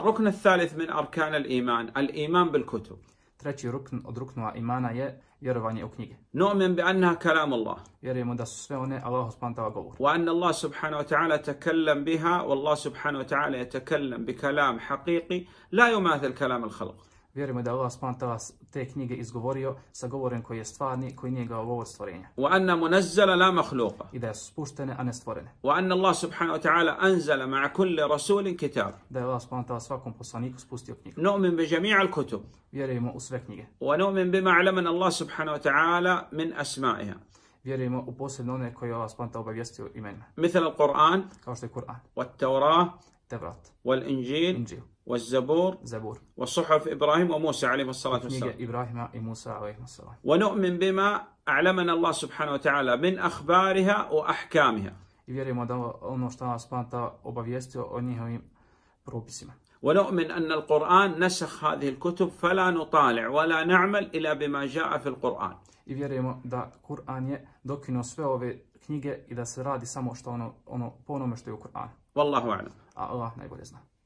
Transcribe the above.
الركن الثالث من أركان الإيمان الإيمان بالكتب Treći rukn od ruknova imana je vjerovanje u knjige. نؤمن بأنها كلام الله. Vjerujemo da su sve one Allah subhanahu wa ta'ala وأن الله سبحانه وتعالى تكلم بها والله سبحانه وتعالى يتكلم بكلام حقيقي لا يماثل كلام الخلق. vjerujemo da Allah subhanahu ta'ala te knjige izgovorio sa govorom koji je stvarni, koji nije ga ovo stvorenja. Wa anna munazzala la makhluqa. I da je spuštene, a ne stvorene. Wa anna Allah subhanahu wa ta'ala anzala ma'a kulli rasulin kitab. Da je Allah subhanahu wa ta'ala svakom poslaniku spustio knjigu. Nu'min bi jami'a al-kutub. Vjerujemo u sve knjige. Wa nu'min bima 'allamana Allah subhanahu wa ta'ala min asma'iha. vjerujemo u posebno one koje je Allah subhanahu taala obavijestio imenima. Mithal Al-Qur'an, kao što je Kur'an. Wa At-Taurah, التوراة والإنجيل إنجيل. والزبور زبور وصحف إبراهيم وموسى عليه الصلاة والسلام إبراهيم وموسى عليه الصلاة والسلام ونؤمن بما أعلمنا الله سبحانه وتعالى من أخبارها وأحكامها I vjerujemo da ono što nas Panta obavijestio o njihovim بروبسما ونؤمن أن القرآن نسخ هذه الكتب فلا نطالع ولا نعمل إلا بما جاء في القرآن I vjerujemo da Kur'an je dokinuo sve ove knjige i da se radi samo što ono, ono po onome što je u Kur'anu. Wallahu a'lam. A Allah najbolje zna.